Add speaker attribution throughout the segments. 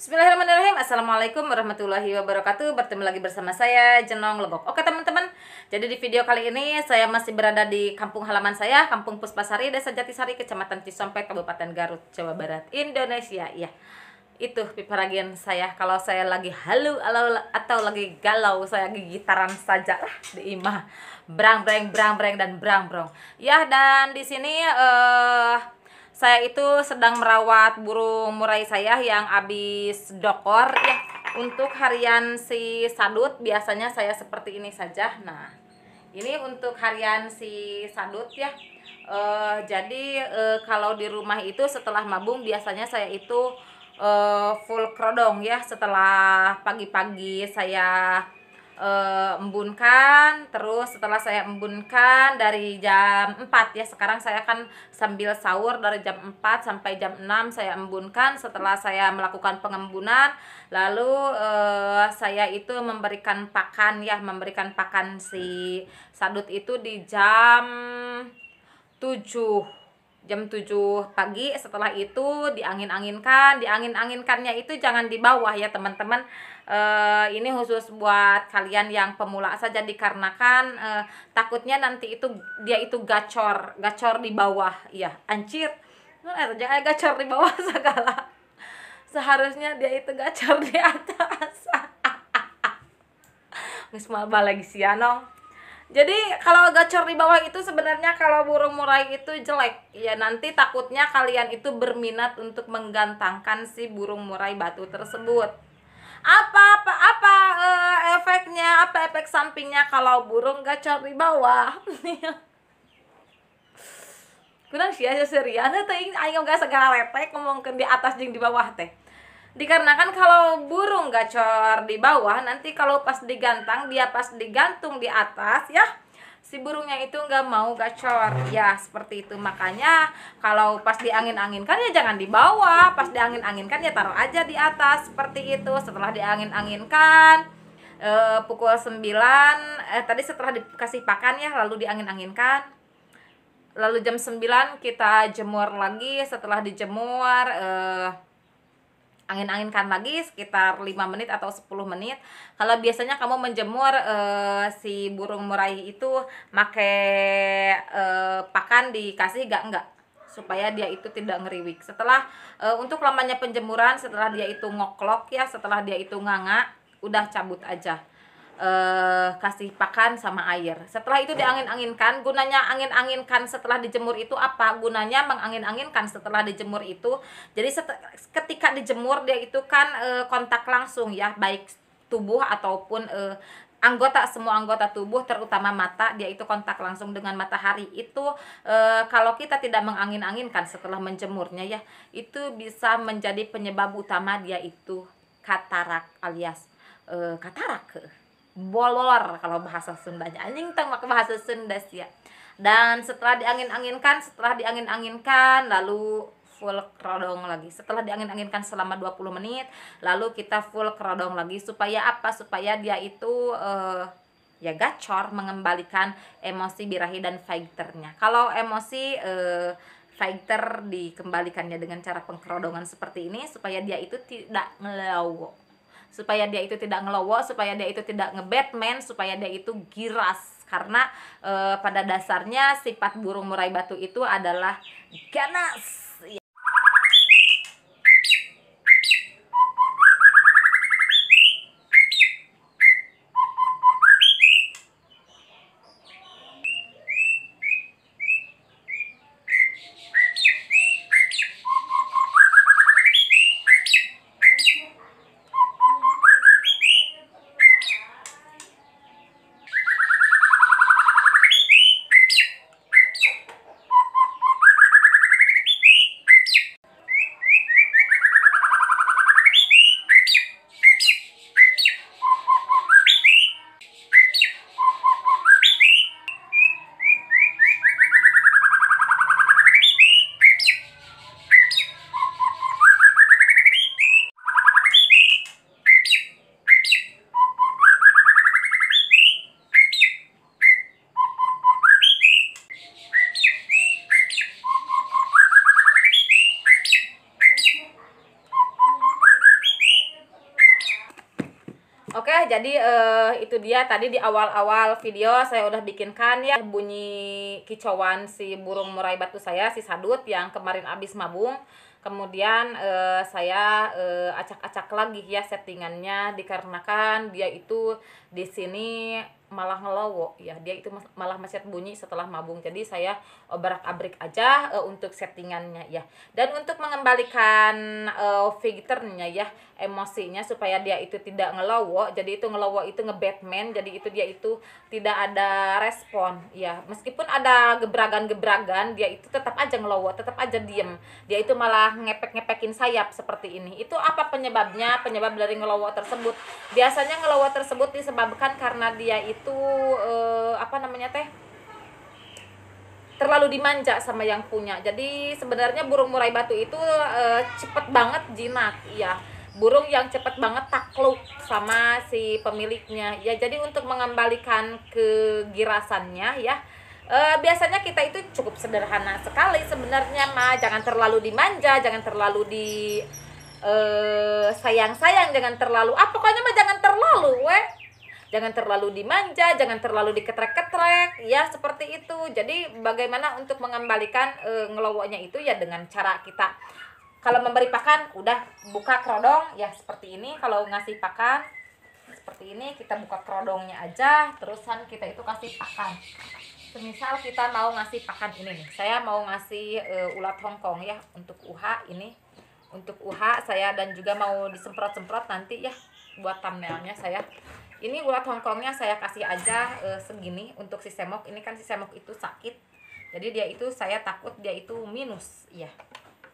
Speaker 1: Bismillahirrahmanirrahim Assalamualaikum warahmatullahi wabarakatuh Bertemu lagi bersama saya Jenong Lebok. Oke teman-teman Jadi di video kali ini Saya masih berada di kampung halaman saya Kampung Puspasari Desa Jatisari Kecamatan Cisompe Kabupaten Garut Jawa Barat Indonesia Iya itu piparagian saya kalau saya lagi halu atau lagi galau saya gitaran saja lah di imah brang breng brang breng dan brang brong ya dan di sini eh uh, saya itu sedang merawat burung murai saya yang habis dokor ya untuk harian si sadut biasanya saya seperti ini saja nah ini untuk harian si sadut ya uh, jadi uh, kalau di rumah itu setelah mabung biasanya saya itu uh, full krodong ya setelah pagi-pagi saya uh, embunkan terus setelah saya embunkan dari jam 4 ya sekarang saya akan sambil sahur dari jam 4 sampai jam 6 saya embunkan setelah saya melakukan pengembunan lalu uh, saya itu memberikan pakan ya memberikan pakan si sadut itu di jam 7 jam 7 pagi setelah itu diangin-anginkan diangin-anginkannya itu jangan di bawah ya teman-teman e, ini khusus buat kalian yang pemula saja dikarenakan e, takutnya nanti itu dia itu gacor gacor di bawah ya ancir jangan eh, gacor di bawah segala seharusnya dia itu gacor di atas Wisma lagi sianong jadi kalau gacor di bawah itu sebenarnya kalau burung murai itu jelek ya nanti takutnya kalian itu berminat untuk menggantangkan si burung murai batu tersebut apa apa apa uh, efeknya apa efek sampingnya kalau burung gacor di bawah kurang sih aja serian teh ayo gak segala lepek ngomongkan di atas jeng di bawah teh dikarenakan kalau burung gacor di bawah nanti kalau pas digantang dia pas digantung di atas ya si burungnya itu nggak mau gacor ya seperti itu makanya kalau pas diangin-anginkan ya jangan dibawa pas diangin-anginkan ya taruh aja di atas seperti itu setelah diangin-anginkan eh, pukul 9 eh, tadi setelah dikasih pakan ya lalu diangin-anginkan lalu jam 9 kita jemur lagi setelah dijemur eh, angin-anginkan lagi sekitar 5 menit atau 10 menit. Kalau biasanya kamu menjemur uh, si burung murai itu make uh, pakan dikasih enggak enggak supaya dia itu tidak ngeriwik. Setelah uh, untuk lamanya penjemuran, setelah dia itu ngoklok ya, setelah dia itu nganga, udah cabut aja uh, kasih pakan sama air. Setelah itu diangin-anginkan. Gunanya angin-anginkan setelah dijemur itu apa? Gunanya mengangin-anginkan setelah dijemur itu. Jadi ketika dijemur dia itu kan uh, kontak langsung ya, baik tubuh ataupun uh, anggota semua anggota tubuh terutama mata dia itu kontak langsung dengan matahari itu e, kalau kita tidak mengangin-anginkan setelah menjemurnya ya itu bisa menjadi penyebab utama dia itu katarak alias e, katarak bolor kalau bahasa Sundanya anjing tang maka bahasa Sunda ya dan setelah diangin-anginkan setelah diangin-anginkan lalu full kerodong lagi setelah diangin-anginkan selama 20 menit lalu kita full kerodong lagi supaya apa supaya dia itu uh, ya gacor mengembalikan emosi birahi dan fighternya kalau emosi uh, fighter dikembalikannya dengan cara pengkerodongan seperti ini supaya dia itu tidak ngelawo supaya dia itu tidak ngelowo supaya dia itu tidak ngebatman supaya dia itu giras karena e, pada dasarnya sifat burung murai batu itu adalah ganas jadi uh, itu dia tadi di awal-awal video saya udah bikinkan ya bunyi kicauan si burung murai batu saya si sadut yang kemarin abis mabung kemudian uh, saya eh, acak-acak lagi ya settingannya dikarenakan dia itu di sini malah ngelowo ya dia itu malah masih bunyi setelah mabung jadi saya obrak eh, abrik aja uh, untuk settingannya ya dan untuk mengembalikan uh, eh, filternya ya emosinya supaya dia itu tidak ngelowo jadi itu ngelowo itu nge Batman jadi itu dia itu tidak ada respon ya meskipun ada gebragan-gebragan dia itu tetap aja ngelowo tetap aja diem dia itu malah ngepek-ngepekin sayap seperti ini itu apa penyebabnya penyebab dari ngelowo tersebut biasanya ngelowo tersebut disebabkan karena dia itu itu uh, apa namanya teh terlalu dimanja sama yang punya. Jadi sebenarnya burung murai batu itu uh, cepet banget jinak, ya. Burung yang cepet banget takluk sama si pemiliknya. Ya jadi untuk mengembalikan kegirasannya, ya. E, biasanya kita itu cukup sederhana sekali sebenarnya, mah. Jangan terlalu dimanja, jangan terlalu di sayang-sayang, jangan terlalu. Ah pokoknya mah jangan terlalu, weh jangan terlalu dimanja jangan terlalu diketrek-ketrek ya seperti itu jadi bagaimana untuk mengembalikan e, ngelowoknya itu ya dengan cara kita kalau memberi pakan udah buka kerodong ya seperti ini kalau ngasih pakan seperti ini kita buka kerodongnya aja terusan kita itu kasih pakan misal kita mau ngasih pakan ini nih saya mau ngasih e, ulat hongkong ya untuk UH ini untuk UH saya dan juga mau disemprot-semprot nanti ya buat thumbnailnya saya ini ulat hongkongnya saya kasih aja e, segini untuk si semok ini kan si semok itu sakit jadi dia itu saya takut dia itu minus ya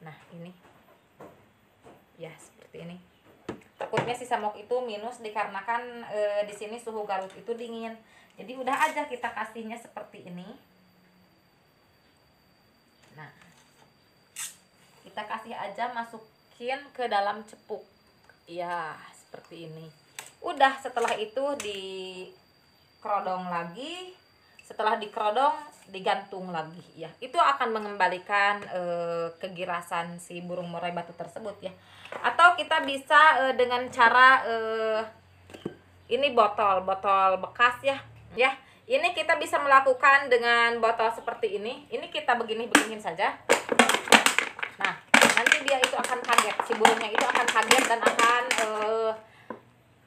Speaker 1: nah ini ya seperti ini takutnya si semok itu minus dikarenakan e, di sini suhu Garut itu dingin jadi udah aja kita kasihnya seperti ini nah kita kasih aja masukin ke dalam cepuk ya seperti ini udah setelah itu di kerodong lagi setelah dikerodong digantung lagi ya itu akan mengembalikan e, eh, kegirasan si burung murai batu tersebut ya atau kita bisa e, dengan cara e, ini botol botol bekas ya ya ini kita bisa melakukan dengan botol seperti ini ini kita begini begini saja nah nanti dia itu akan kaget si burungnya itu akan kaget dan akan e,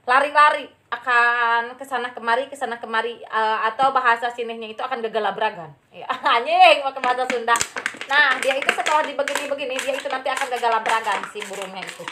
Speaker 1: lari-lari akan kesana kemari kesana kemari uh, atau bahasa sinihnya itu akan gegalabragan ya anjing pakai bahasa Sunda nah dia itu setelah dibegini-begini dia itu nanti akan gagal beragam si burungnya itu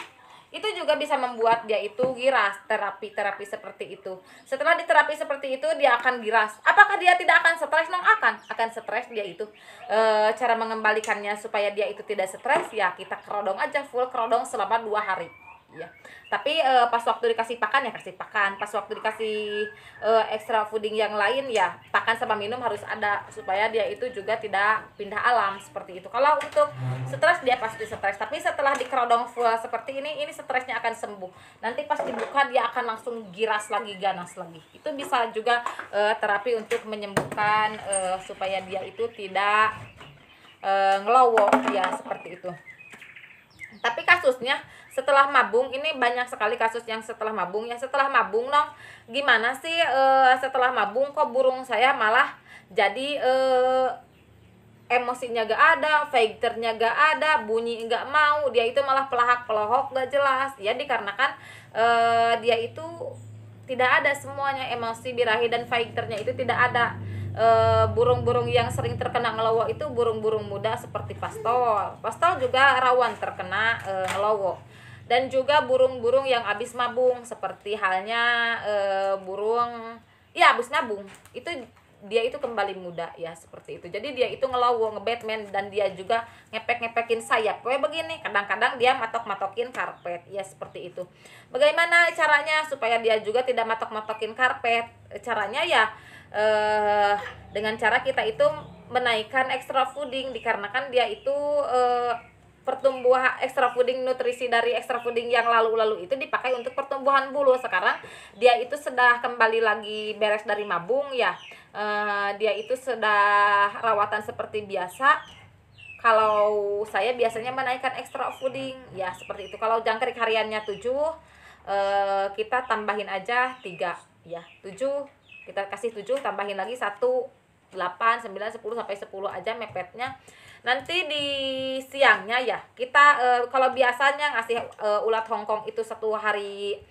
Speaker 1: itu juga bisa membuat dia itu giras terapi terapi seperti itu setelah diterapi seperti itu dia akan giras apakah dia tidak akan stres nong akan akan stres dia itu e, cara mengembalikannya supaya dia itu tidak stres ya kita kerodong aja full kerodong selama dua hari ya tapi uh, pas waktu dikasih pakan ya kasih pakan pas waktu dikasih uh, extra fooding yang lain ya pakan sama minum harus ada supaya dia itu juga tidak pindah alam seperti itu kalau untuk stres dia pasti stres tapi setelah dikerodong full seperti ini ini stresnya akan sembuh nanti pas dibuka dia akan langsung giras lagi ganas lagi itu bisa juga uh, terapi untuk menyembuhkan uh, supaya dia itu tidak uh, ngelowok ya seperti itu tapi kasusnya setelah mabung ini banyak sekali kasus yang setelah mabung ya setelah mabung dong gimana sih e, setelah mabung kok burung saya malah jadi e, emosinya gak ada, fighternya gak ada, bunyi gak mau, dia itu malah pelahak pelohok gak jelas. Ya dikarenakan e, dia itu tidak ada semuanya emosi birahi dan fighternya itu tidak ada. Burung-burung e, yang sering terkena ngelowo itu burung-burung muda seperti pastol. Pastol juga rawan terkena e, ngelowo dan juga burung-burung yang habis mabung seperti halnya e, burung ya habis nabung itu dia itu kembali muda ya seperti itu jadi dia itu ngelowo Batman dan dia juga ngepek ngepekin sayap kayak begini kadang-kadang dia matok matokin karpet ya seperti itu bagaimana caranya supaya dia juga tidak matok matokin karpet caranya ya e, dengan cara kita itu menaikkan extra fooding dikarenakan dia itu e, pertumbuhan ekstra puding nutrisi dari ekstra puding yang lalu-lalu itu dipakai untuk pertumbuhan bulu sekarang dia itu sudah kembali lagi beres dari mabung ya uh, dia itu sudah rawatan seperti biasa kalau saya biasanya menaikkan ekstra puding ya seperti itu kalau jangkrik hariannya 7 uh, eh, kita tambahin aja 3 ya 7 kita kasih 7 tambahin lagi 1 8 9 10 sampai 10 aja mepetnya Nanti di siangnya ya kita uh, kalau biasanya ngasih uh, ulat Hongkong itu satu hari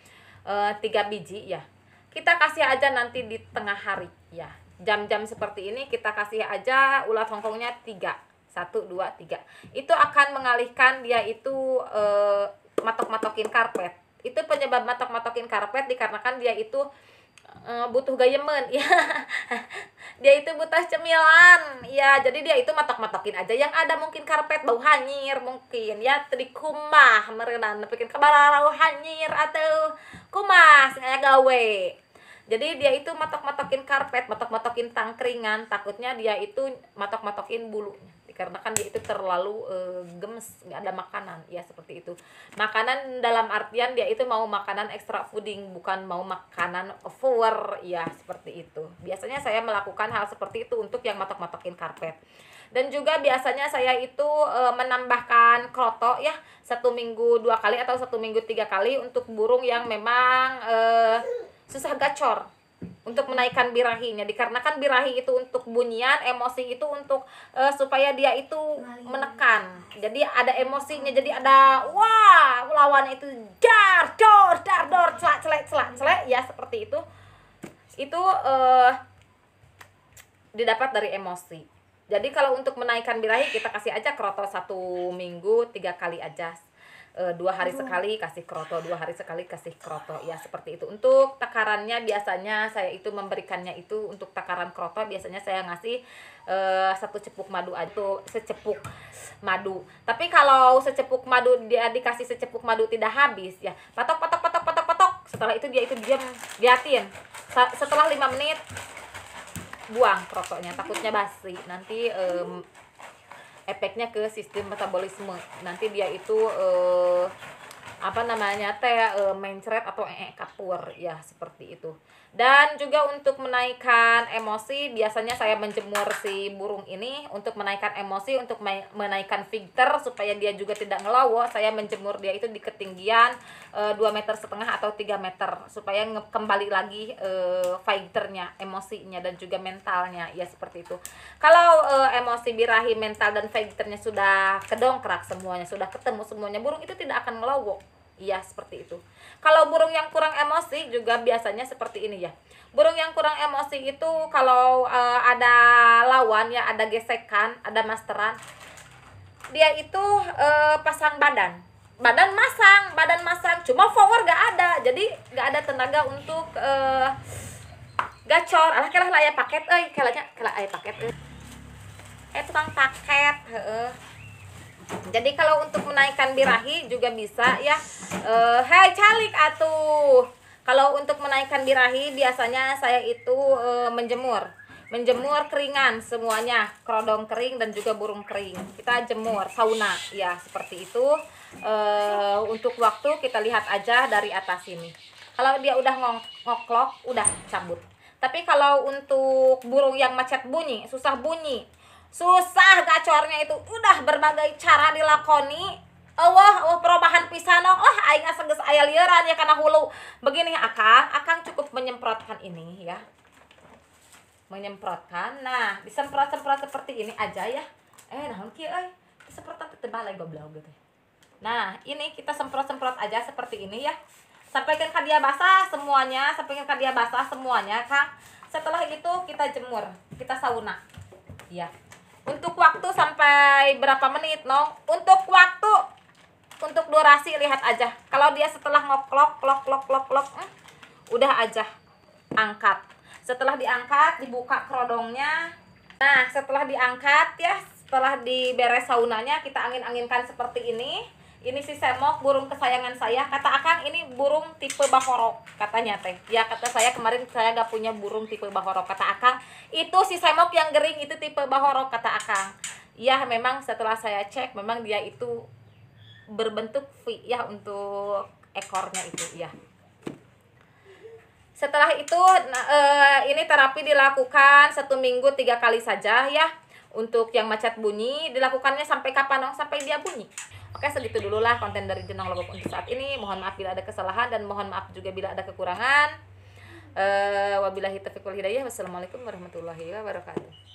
Speaker 1: eh, tiga biji ya. Kita kasih aja nanti di tengah hari ya. Jam-jam seperti ini kita kasih aja ulat Hongkongnya tiga satu dua tiga itu akan mengalihkan dia itu e, matok-matokin karpet itu penyebab matok-matokin karpet dikarenakan dia itu uh, butuh gayemen ya dia itu butuh cemilan ya jadi dia itu matok-matokin aja yang ada mungkin karpet bau hanyir mungkin ya tadi kumah merenan bikin kebarau hanyir atau kumah saya gawe jadi dia itu matok-matokin karpet matok-matokin tangkringan takutnya dia itu matok-matokin bulunya karena kan dia itu terlalu uh, gemes nggak ada makanan ya seperti itu makanan dalam artian dia itu mau makanan extra fooding bukan mau makanan over ya seperti itu biasanya saya melakukan hal seperti itu untuk yang matok-matokin karpet dan juga biasanya saya itu e, menambahkan kroto ya satu minggu dua kali atau satu minggu tiga kali untuk burung yang memang e, susah gacor untuk menaikkan birahinya dikarenakan birahi itu untuk bunyian emosi itu untuk uh, supaya dia itu menekan jadi ada emosinya jadi ada wah lawan itu jar, dor dar dor celak celak celak celak ya seperti itu itu uh, didapat dari emosi jadi kalau untuk menaikkan birahi kita kasih aja kroto satu minggu tiga kali aja Eh, dua hari sekali kasih kroto dua hari sekali kasih kroto ya seperti itu untuk takarannya biasanya saya itu memberikannya itu untuk takaran kroto biasanya saya ngasih e, satu cepuk madu itu secepuk madu tapi kalau secepuk madu dia dikasih secepuk madu tidak habis ya patok patok patok patok patok setelah itu dia itu diam liatin setelah lima menit buang krotonya takutnya basi nanti um, efeknya ke sistem metabolisme nanti dia itu uh, apa namanya teh e, mencret atau eh kapur ya seperti itu dan juga untuk menaikkan emosi biasanya saya menjemur si burung ini untuk menaikkan emosi untuk menaikkan filter supaya dia juga tidak ngelawo saya menjemur dia itu di ketinggian e, 2 meter setengah atau 3 meter supaya kembali lagi e, fighternya emosinya dan juga mentalnya ya seperti itu kalau e, emosi birahi mental dan fighternya sudah kedongkrak semuanya sudah ketemu semuanya burung itu tidak akan ngelawo Iya, seperti itu. Kalau burung yang kurang emosi juga biasanya seperti ini ya. Burung yang kurang emosi itu kalau uh, ada lawan ya, ada gesekan, ada masteran, dia itu uh, pasang badan. Badan masang, badan masang, cuma forward gak ada. Jadi gak ada tenaga untuk uh, gacor. Alah lah layak paket euy, kalahnya kalah aya paket Eh tukang paket, heeh jadi kalau untuk menaikkan birahi juga bisa ya uh, hai calik atuh kalau untuk menaikkan birahi biasanya saya itu uh, menjemur menjemur keringan semuanya kerodong kering dan juga burung kering kita jemur sauna ya seperti itu Uh, untuk waktu kita lihat aja dari atas ini kalau dia udah ngok ngoklok udah cabut tapi kalau untuk burung yang macet bunyi susah bunyi susah gacornya itu udah berbagai cara dilakoni Allah oh perubahan pisano, oh aing aseges aya lieuran ya karena hulu begini akang akang cukup menyemprotkan ini ya menyemprotkan nah disemprot semprot seperti ini aja ya eh naon kieu euy disemprotan teu balai goblok gitu nah ini kita semprot semprot aja seperti ini ya sampaikan ke dia basah semuanya sampaikan ke dia basah semuanya kang setelah itu kita jemur kita sauna ya untuk waktu sampai berapa menit, Nong? Untuk waktu untuk durasi lihat aja. Kalau dia setelah ngoklok klok klok klok klok hmm, udah aja angkat. Setelah diangkat, dibuka kerodongnya. Nah, setelah diangkat ya, setelah diberes saunanya kita angin-anginkan seperti ini ini si semok burung kesayangan saya kata akang ini burung tipe bahorok katanya teh ya kata saya kemarin saya gak punya burung tipe bahorok kata akang itu si semok yang gering itu tipe bahorok kata akang ya memang setelah saya cek memang dia itu berbentuk V ya untuk ekornya itu ya setelah itu nah, e, ini terapi dilakukan satu minggu tiga kali saja ya untuk yang macet bunyi dilakukannya sampai kapan dong sampai dia bunyi Oke, segitu dulu lah konten dari Jenang Lombok untuk saat ini. Mohon maaf bila ada kesalahan dan mohon maaf juga bila ada kekurangan. Uh, wabillahi taufiq wal hidayah. Wassalamualaikum warahmatullahi wabarakatuh.